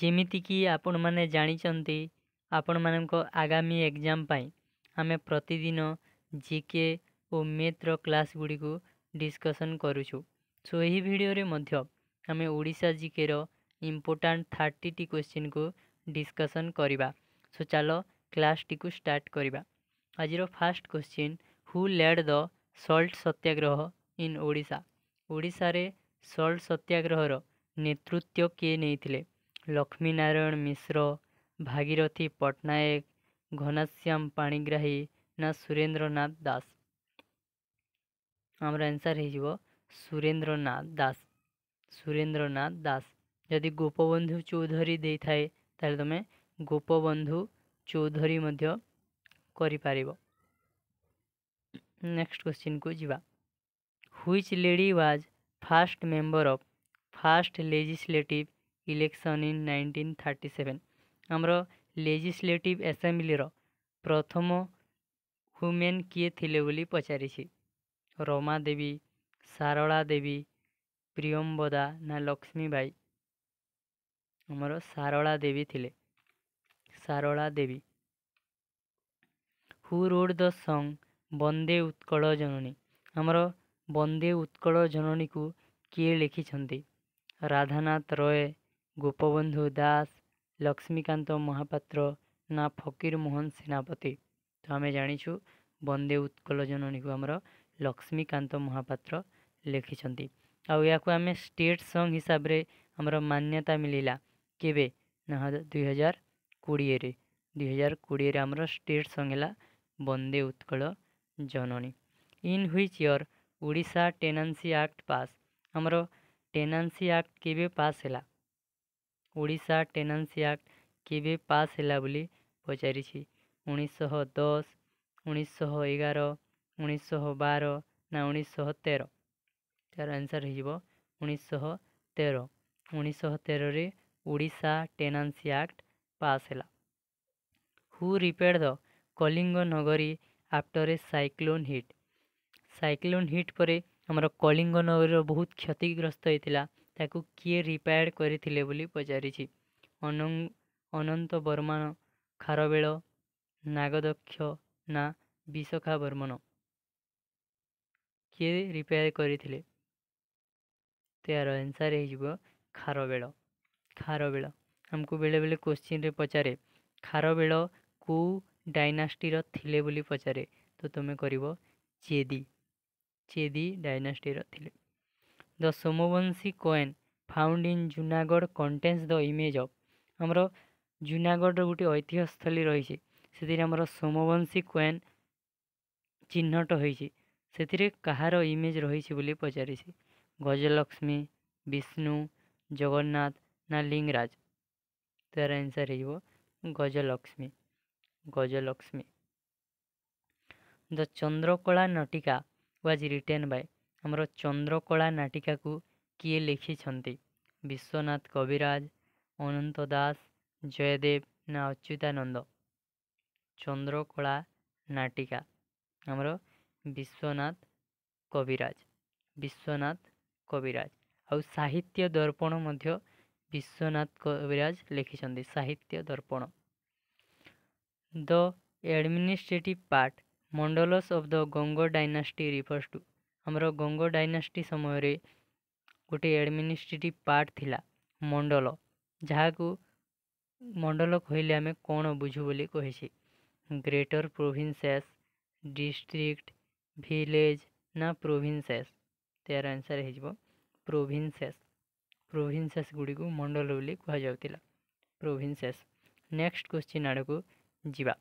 ଯେମିତିକି ଆପଣମାନେ ଜାଣିଛନ୍ତି ଆପଣମାନଙ୍କ ଆଗାମୀ ଏକ୍ଜାମ୍ ପାଇଁ ଆମେ ପ୍ରତିଦିନ ଜି କେ ଓ ମ୍ୟାଥ୍ର କ୍ଲାସ୍ଗୁଡ଼ିକୁ ଡିସ୍କସନ୍ କରୁଛୁ ସୋ ଏହି ଭିଡ଼ିଓରେ ମଧ୍ୟ ଆମେ ଓଡ଼ିଶା ଜିକେର ଇମ୍ପୋର୍ଟାଣ୍ଟ ଥାର୍ଟିଟି କ୍ୱେଶ୍ଚିନ୍କୁ ଡିସ୍କସନ୍ କରିବା ସୋ ଚାଲ କ୍ଲାସ୍ଟିକୁ ଷ୍ଟାର୍ଟ କରିବା ଆଜିର first question who led the salt Satyagraha in Odisha ଓଡ଼ିଶାରେ ସଲ୍ଟ ସତ୍ୟାଗ୍ରହର ନେତୃତ୍ୱ କିଏ ନେଇଥିଲେ लक्ष्मीनारायण मिश्र भागीरथी पट्टनायक घनश्याम पाणीग्राही ना सुरेंद्रनाथ दास आमर आंसर हो सुरेंद्रनाथ दास सुरेंद्रनाथ दास जदि गोपबंधु चौधरी दे थाए तुम्हें गोपबंधु चौधरी मध्य पार नेक्स्ट क्वेश्चन को जीवा which lady was first member of first legislative election in nineteen thirty seven ଆମର ଲେଜିସ୍ଲେଟିଭ୍ ଆସେମ୍ବଲିର ପ୍ରଥମ ହ୍ୟୁମେନ୍ କିଏ ଥିଲେ ବୋଲି ପଚାରିଛି ରମା ଦେବୀ ସାରଳା ଦେବୀ ପ୍ରିୟମ୍ବଦା ନା ଲକ୍ଷ୍ମୀ ଭାଇ ଆମର ସାରଳା ଦେବୀ ଥିଲେ Sarala Devi who wrote the song Bande Utkala Janani ଆମର ବନ୍ଦେ ଉତ୍କଳ ଜନନୀକୁ କିଏ ଲେଖିଛନ୍ତି ରାଧାନାଥ ରୟ गोपबंधु दास लक्ष्मीकांत महापात्र ना फकीर मोहन सेनापति तो आम जाचु बंदे उत्कल जननी को आम लक्ष्मीकांत महापात्र लिखिं आम स्टेट संग हिसाब से आम मान्यता मिलला के दुई हजार कोड़े दुई हजार कोड़े आम स्टेट संग है Bande Utkala Janani in which year Odisha tenancy act pass आमर टेनान्सी आक्ट के पास है ଓଡ଼ିଶା ଟେନାନ୍ସି ଆକ୍ଟ କେବେ ପାସ୍ ହେଲା ବୋଲି ପଚାରିଛି ଉଣେଇଶହ ଦଶ ଉଣେଇଶହ ଏଗାର ଉଣେଇଶହ ବାର ନା ଉଣେଇଶହ ତେର ତା'ର ଆନ୍ସର୍ ହେଇଯିବ ଉଣେଇଶହ ତେର ଉଣେଇଶହ ତେରରେ ଓଡ଼ିଶା ଟେନାନ୍ସି ଆକ୍ଟ ପାସ୍ ହେଲା who repaired the Kalinga Nagari after a cyclone hit cyclone hit ପରେ ଆମର କଳିଙ୍ଗ ନଗରୀର ବହୁତ କ୍ଷତିଗ୍ରସ୍ତ ହେଇଥିଲା ତାକୁ କିଏ ରିପାୟାର୍ଡ଼ କରିଥିଲେ ବୋଲି ପଚାରିଛି ଅନନ୍ତ ବର୍ମାନ ଖାରବେଳ ନାଗଦକ୍ଷ ନା ବିଶାଖା ବର୍ମନ କିଏ ରିପେୟାର କରିଥିଲେ ତାର ଆନ୍ସର ହେଇଯିବ ଖାରବେଳ ଖାରବେଳ ଆମକୁ ବେଳେବେଳେ କୋଶ୍ଚିନ୍ରେ ପଚାରେ ଖାରବେଳ କେଉଁ ଡାଇନାଷ୍ଟିର ଥିଲେ ବୋଲି ପଚାରେ ତ ତୁମେ କରିବ ଚେଦି ଚେଦି ଡାଇନାଷ୍ଟିର ଥିଲେ the Somavamshi coin found in Junagarh contains the image of ଆମର ଜୁନାଗଡ଼ର ଗୋଟିଏ ଐତିହ୍ୟସ୍ଥଳୀ ରହିଛି ସେଥିରେ ଆମର ସୋମବଂଶୀ କଏନ୍ ଚିହ୍ନଟ ହୋଇଛି ସେଥିରେ କାହାର ଇମେଜ୍ ରହିଛି ବୋଲି ପଚାରିଛି ଗଜଲକ୍ଷ୍ମୀ ବିଷ୍ଣୁ ଜଗନ୍ନାଥ ନା ଲିଙ୍ଗରାଜ ତାର ଆନ୍ସର୍ ହେଇଯିବ Gajalakshmi Gajalakshmi the Chandrakala Natika was written by ଆମର ଚନ୍ଦ୍ରକଳା ନାଟିକାକୁ କିଏ ଲେଖିଛନ୍ତି ବିଶ୍ୱନାଥ କବିରାଜ ଅନନ୍ତ ଦାସ ଜୟଦେବ ନା ଅଚ୍ୟୁତାନନ୍ଦ ଚନ୍ଦ୍ରକଳା ନାଟିକା ଆମର ବିଶ୍ୱନାଥ କବିରାଜ ବିଶ୍ୱନାଥ କବିରାଜ ଆଉ ସାହିତ୍ୟ ଦର୍ପଣ ମଧ୍ୟ ବିଶ୍ୱନାଥ କବିରାଜ ଲେଖିଛନ୍ତି Sahitya Darpana the administrative part mandalas of the Ganga dynasty refers to ଆମର ଗଙ୍ଗ ଡାଇନାଷ୍ଟି ସମୟରେ ଗୋଟିଏ ଆଡ଼ମିନିଷ୍ଟ୍ରେଟିଭ୍ ପାର୍ଟ ଥିଲା ମଣ୍ଡଳ ଯାହାକୁ ମଣ୍ଡଳ କହିଲେ ଆମେ କ'ଣ ବୁଝୁ ବୋଲି କହିଛି ଗ୍ରେଟର୍ ପ୍ରୋଭିନ୍ସେସ୍ ଡିଷ୍ଟ୍ରିକ୍ଟ ଭିଲେଜ୍ ନା ପ୍ରୋଭିନ୍ସେସ୍ ତାର ଆନ୍ସର୍ ହେଇଯିବ ପ୍ରୋଭିନ୍ସେସ୍ ପ୍ରୋଭିନ୍ସେସ୍ ଗୁଡ଼ିକୁ ମଣ୍ଡଳ ବୋଲି କୁହାଯାଉଥିଲା ପ୍ରୋଭିନ୍ସେସ୍ ନେକ୍ସଟ କ୍ୱେଶ୍ଚିନ୍ ଆଡ଼କୁ ଯିବା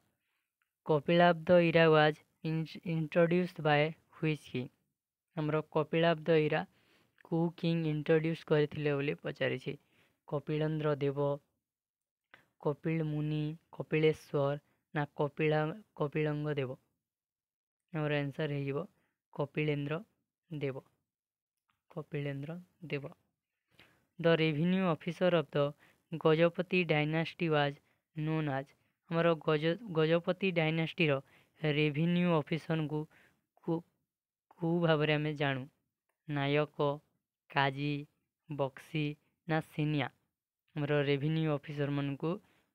Kapilabda era was introduced by which କି ଆମର କପିଳାବ୍ଦ ଇରା କେଉଁ କିଙ୍ଗ ଇଣ୍ଟ୍ରୋଡ୍ୟୁସ୍ କରିଥିଲେ ବୋଲି ପଚାରିଛି କପିଳେନ୍ଦ୍ର ଦେବ କପିଳ ମୁନି କପିଳେଶ୍ୱର ନା କପିଳା କପିଳଙ୍ଗ ଦେବ ଆମର ଆନ୍ସର୍ ହେଇଯିବ Kapilendra Deb Kapilendra Deb the revenue officer of the Gajapati dynasty was known as ଆମର ଗଜ ଗଜପତି ଡାଇନାଷ୍ଟିର ରେଭିନ୍ୟୁ ଅଫିସରଙ୍କୁ କୋଉ ଭାବରେ ଆମେ ଜାଣୁ ନାୟକ କାଜୀ ବକ୍ସି ନା ସିନିଆ ଆମର ରେଭିନ୍ୟୁ ଅଫିସରମାନଙ୍କୁ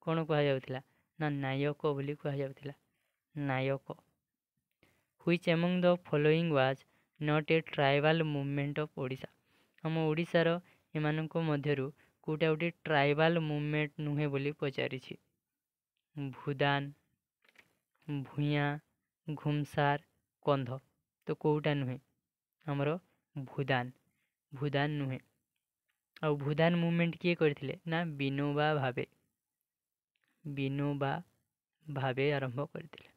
କ'ଣ କୁହାଯାଉଥିଲା ନା ନାୟକ ବୋଲି କୁହାଯାଉଥିଲା Nayak which among the following was not a tribal movement of Odisha ଆମ ଓଡ଼ିଶାର ଏମାନଙ୍କ ମଧ୍ୟରୁ କେଉଁଟା ଗୋଟେ ଟ୍ରାଇବାଲ୍ ମୁଭମେଣ୍ଟ ନୁହେଁ ବୋଲି ପଚାରିଛି ଭୁଦାନ ଭୂୟାଁ ଘୁମସାର କନ୍ଧ ତ କେଉଁଟା ନୁହେଁ ଆମର ଭୁଦାନ ଭୁଦାନ ନୁହେଁ ଆଉ ଭୁଦାନ ମୁଭମେଣ୍ଟ କିଏ କରିଥିଲେ ନା ବିନୋବା ଭାବେ ବିନୋବା ଭାବେ ଆରମ୍ଭ କରିଥିଲେ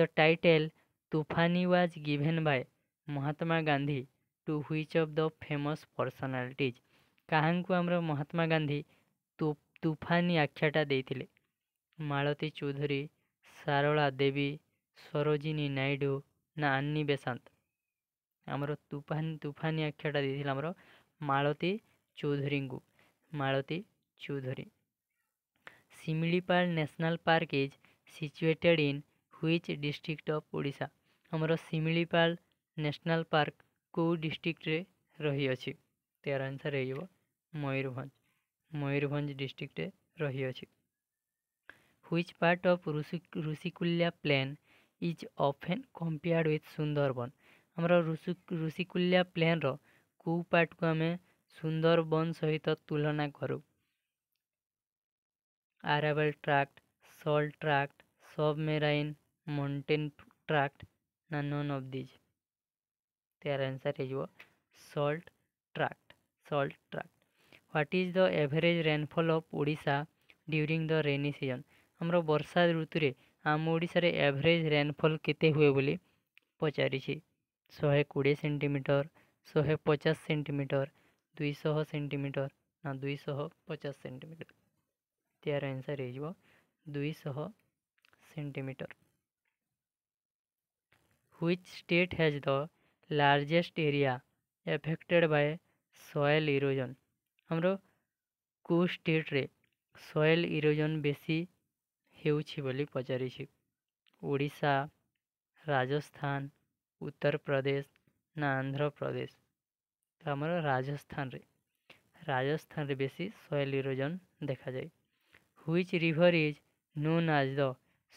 the title Tufani was given by Mahatma Gandhi to which of the famous personalities କାହାଙ୍କୁ ଆମର ମହାତ୍ମା ଗାନ୍ଧୀ ତୁଫାନି ଆଖ୍ୟାଟା ଦେଇଥିଲେ ମାଳତୀ ଚୌଧୁରୀ ସାରଳା ଦେବୀ ସରୋଜିନୀ ନାଇଡ଼ୁ না আন্নি বেসান্ত ଆମର ତୁଫାନ ତୁଫାନି ଆଖ୍ୟାଟା ଦେଇଥିଲା ଆମର ମାଳତୀ ଚୌଧୁରୀଙ୍କୁ Malati Choudhury Similipal national park is situated in which district of Odisha ଆମର ଶିମିଳିପାଳ ନ୍ୟାସନାଲ୍ ପାର୍କ କେଉଁ ଡିଷ୍ଟ୍ରିକ୍ଟରେ ରହିଅଛି ତାର ଆନ୍ସର୍ ହେଇଯିବ ମୟୂରଭଞ୍ଜ ମୟୂରଭଞ୍ଜ ଡିଷ୍ଟ୍ରିକ୍ଟରେ ରହିଅଛି which part of Rushikulya plain is often compared with Sundarban ଆମର ଋଷିକୁଲ୍ୟା ପ୍ଲେନ୍ର କେଉଁ ପାର୍ଟକୁ ଆମେ ସୁନ୍ଦରବନ ସହିତ ତୁଳନା କରୁ arable tract salt tract submarine mountain tract ନା ନନ୍ ଅଫ୍ ଦିଜ୍ ତେୟାର ଆନ୍ସର୍ ହେଇଯିବ salt tract salt tract what is the average rainfall of Odisha during the rainy season ଆମର ବର୍ଷା ଋତୁରେ ଆମ ଓଡ଼ିଶାରେ ଏଭରେଜ୍ ରେନ୍ଫଲ୍ କେତେ ହୁଏ ବୋଲି ପଚାରିଛି ଶହେ କୋଡ଼ିଏ ସେଣ୍ଟିମିଟର ଶହେ ପଚାଶ ସେଣ୍ଟିମିଟର ଦୁଇଶହ ସେଣ୍ଟିମିଟର ନା ଦୁଇଶହ ପଚାଶ ସେଣ୍ଟିମିଟର ଏହାର ଆନ୍ସର୍ ହେଇଯିବ ଦୁଇଶହ centimetre which state has the largest area affected by soil erosion ଆମର କେଉଁ ଷ୍ଟେଟ୍ରେ ସଏଲ୍ ଇରୋଜନ୍ ବେଶୀ ହେଉଛି ବୋଲି ପଚାରିଛି ଓଡ଼ିଶା ରାଜସ୍ଥାନ ଉତ୍ତରପ୍ରଦେଶ ନା ଆନ୍ଧ୍ରପ୍ରଦେଶ ତ ଆମର ରାଜସ୍ଥାନରେ ରାଜସ୍ଥାନରେ ବେଶୀ ସଏଲ୍ ଇରୋଜନ୍ ଦେଖାଯାଏ which river is known as the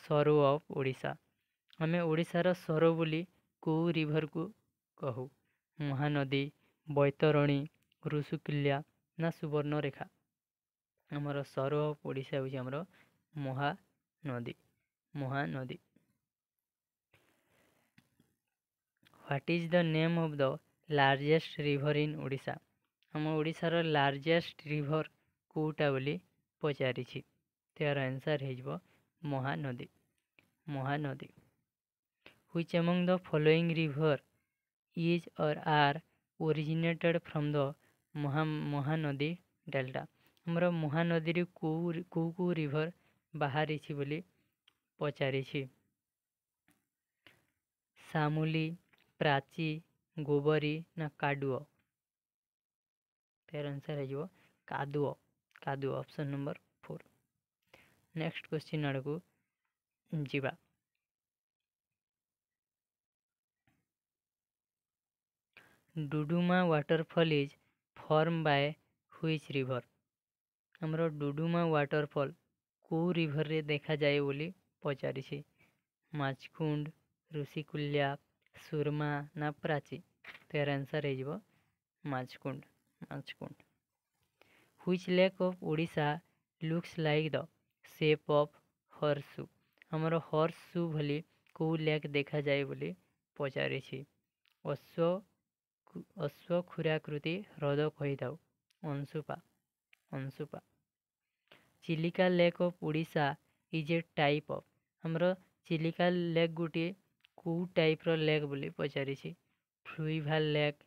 sorrow of Odisha ଆମେ ଓଡ଼ିଶାର ସରୋ ବୋଲି କେଉଁ ରିଭର୍କୁ କହୁ ମହାନଦୀ ବୈତରଣୀ ଋଷୁକୁଲ୍ୟା ନା ସୁବର୍ଣ୍ଣରେଖା ଆମର ସରୋ ଅଫ୍ ଓଡ଼ିଶା ହେଉଛି ଆମର Mahanadi Mahanadi what is the name of the largest river in Odisha ଆମ ଓଡ଼ିଶାର ଲାର୍ଜେଷ୍ଟ ରିଭର କେଉଁଟା ବୋଲି ପଚାରିଛି ତାର ଆନ୍ସର୍ ହେଇଯିବ Mahanadi Mahanadi which among the following river is or are originated from the Maha Mahanadi delta ଆମର ମହାନଦୀରେ କେଉଁ କେଉଁ କେଉଁ ରିଭର ବାହାରିଛି ବୋଲି ପଚାରିଛି ସାମୁଲି ପ୍ରାଚୀ ଗୋବରୀ ନା କାଦୁଅ ଫେର୍ ଆନ୍ସର୍ ହେଇଯିବ କାଦୁଅ କାଦୁଅ option number four next question ଆଡ଼କୁ ଯିବା Duduma waterfall is form by which river ଆମର ଡୁଡୁମା ୱାଟରଫଲ୍ କୋଉ ରିଭର୍ରେ ଦେଖାଯାଏ ବୋଲି ପଚାରିଛି ମାଛକୁଣ୍ଡ ଋଷିକୂଲ୍ୟା ସୁରମା ନା ପ୍ରାଚୀ ତ ଏହାର ଆନ୍ସର୍ ହେଇଯିବ Machkund Machkund which lake of Odisha looks like the shape of horseshoe ଆମର ହର୍ସୁ ଭଳି କେଉଁ ଲେକ୍ ଦେଖାଯାଏ ବୋଲି ପଚାରିଛି ଅଶ୍ୱ ଅଶ୍ୱକ୍ଷୁରାକୃତି ହ୍ରଦ କହିଥାଉ Anshupa Anshupa Chilika lake of Odisha is a type of ଆମର ଚିଲିକା ଲେକ୍ ଗୋଟିଏ କେଉଁ ଟାଇପ୍ର ଲେକ୍ ବୋଲି ପଚାରିଛି fluvial lake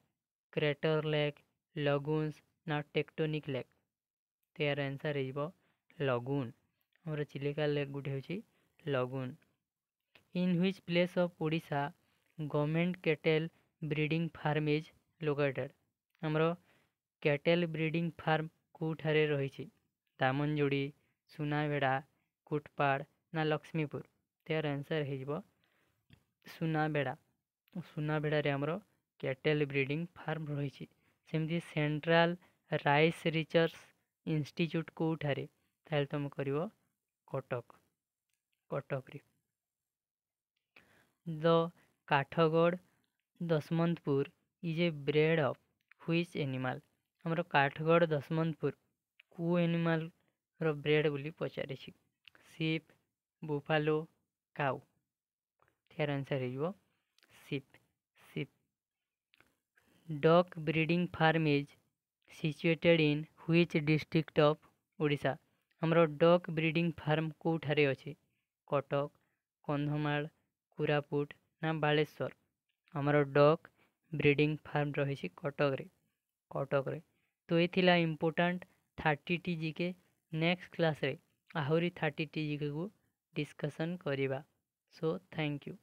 crater lake lagoons ନା ଟେକ୍ଟୋନିକ୍ ଲେକ୍ ତ ଏହାର ଆନ୍ସର୍ ହେଇଯିବ ଲଗୁନ୍ ଆମର ଚିଲିକା ଲେକ୍ ଗୋଟେ ହେଉଛି lagoon in which place of Odisha government cattle breeding farm is located ଆମର କ୍ୟାଟେଲ୍ ବ୍ରିଡ଼ିଂ ଫାର୍ମ କେଉଁଠାରେ ରହିଛି ଦାମନଯୋଡ଼ି ସୁନାବେଡ଼ା କୁଟପାଡ଼ ନା ଲକ୍ଷ୍ମୀପୁର ତେୟାର ଆନ୍ସର୍ ହେଇଯିବ ସୁନାବେଡ଼ା ସୁନାବେଡ଼ାରେ ଆମର କ୍ୟାଟେଲ୍ ବ୍ରିଡ଼ିଂ ଫାର୍ମ ରହିଛି ସେମିତି ସେଣ୍ଟ୍ରାଲ୍ ରାଇସ୍ ରିସର୍ଚ୍ଚ ଇନଷ୍ଟିଚ୍ୟୁଟ୍ କେଉଁଠାରେ ତାହେଲେ ତୁମେ କରିବ କଟକ କଟକରେ the Kathgarh Dasamantapur is a breed of which animal ଆମର କାଠଗଡ଼ ଦଶମନ୍ତପୁର କେଉଁ ଆନିମାଲ୍ର ବ୍ରେଡ଼୍ ବୋଲି ପଚାରିଛି ସିପ୍ ବୁଫାଲୋ କାଉ ଏହାର ଆନ୍ସର୍ ହେଇଯିବ sheep sheep duck breeding farm is situated in which district of Odisha ଆମର ଡକ୍ ବ୍ରିଡ଼ିଂ ଫାର୍ମ କେଉଁଠାରେ ଅଛି କଟକ କନ୍ଧମାଳ କୋରାପୁଟ ନା ବାଲେଶ୍ୱର ଆମର ଡକ୍ ବ୍ରିଡ଼ିଂ ଫାର୍ମ ରହିଛି କଟକରେ କଟକରେ ତ ଏ ଥିଲା ଇମ୍ପୋର୍ଟାଣ୍ଟ थार्टी टी जी के नेक्स्ट क्लास रे आहरी थार्टी टी जी के को डिस्कसन करवा सो थैंक यू